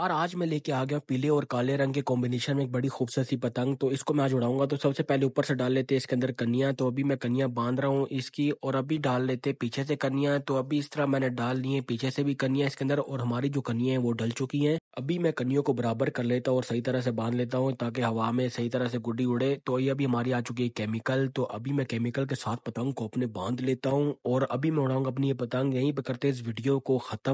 और आज मैं लेके आ गया पीले और काले रंग के कॉम्बिनेशन में एक बड़ी खूबसूरत सी पतंग तो इसको मैं आज उड़ाऊंगा तो सबसे पहले ऊपर से डाल लेते हैं इसके अंदर कन्या तो अभी मैं कन्या बांध रहा हूँ इसकी और अभी डाल लेते हैं पीछे से कन्या तो अभी इस तरह मैंने डाल ली है पीछे से भी कनिया इसके अंदर और हमारी जो कन्या है वो डल चुकी है अभी मैं कनियों को बराबर कर लेता हूँ और सही तरह से बांध लेता हूँ ताकि हवा में सही तरह से गुड्डी उड़े तो ये अभी हमारी आ चुकी है केमिकल तो अभी मैं केमिकल के साथ पतंग को अपने बांध लेता हूँ और अभी मैं उड़ाऊंगा अपनी ये पतंग यहीं पर करते इस वीडियो को खत्म